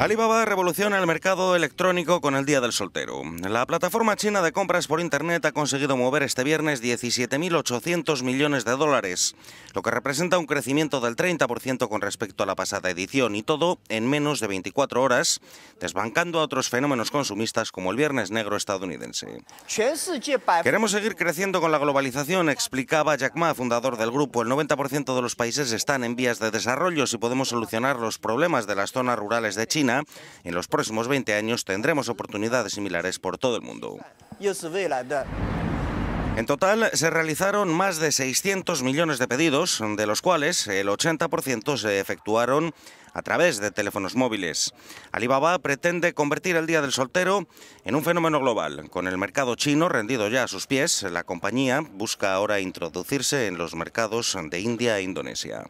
Alibaba revoluciona el mercado electrónico con el Día del Soltero. La plataforma china de compras por Internet ha conseguido mover este viernes 17.800 millones de dólares, lo que representa un crecimiento del 30% con respecto a la pasada edición y todo en menos de 24 horas, desbancando a otros fenómenos consumistas como el Viernes Negro estadounidense. Queremos seguir creciendo con la globalización, explicaba Jack Ma, fundador del grupo. El 90% de los países están en vías de desarrollo si podemos solucionar los problemas de las zonas rurales de China en los próximos 20 años tendremos oportunidades similares por todo el mundo. En total se realizaron más de 600 millones de pedidos, de los cuales el 80% se efectuaron a través de teléfonos móviles. Alibaba pretende convertir el Día del Soltero en un fenómeno global. Con el mercado chino rendido ya a sus pies, la compañía busca ahora introducirse en los mercados de India e Indonesia.